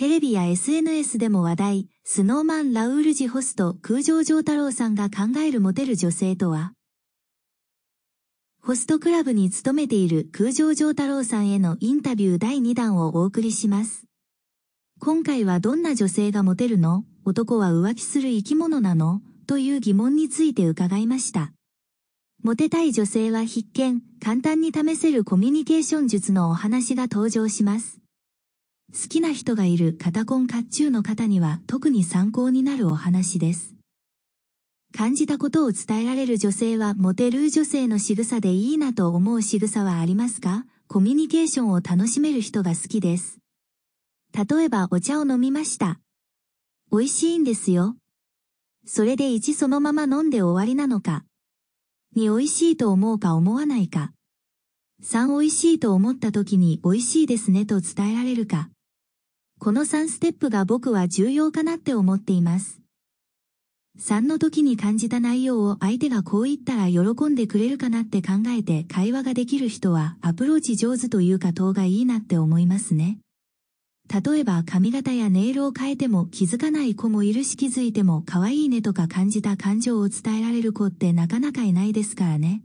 テレビや SNS でも話題、スノーマンラウールジホスト空城城太郎さんが考えるモテる女性とはホストクラブに勤めている空城城太郎さんへのインタビュー第2弾をお送りします。今回はどんな女性がモテるの男は浮気する生き物なのという疑問について伺いました。モテたい女性は必見、簡単に試せるコミュニケーション術のお話が登場します。好きな人がいるカタコン甲冑の方には特に参考になるお話です。感じたことを伝えられる女性はモテる女性の仕草でいいなと思う仕草はありますかコミュニケーションを楽しめる人が好きです。例えばお茶を飲みました。美味しいんですよ。それで一そのまま飲んで終わりなのか。に美味しいと思うか思わないか。3美味しいと思った時に美味しいですねと伝えられるか。この3ステップが僕は重要かなって思っています。3の時に感じた内容を相手がこう言ったら喜んでくれるかなって考えて会話ができる人はアプローチ上手というか等がいいなって思いますね。例えば髪型やネイルを変えても気づかない子もいるし気づいても可愛いねとか感じた感情を伝えられる子ってなかなかいないですからね。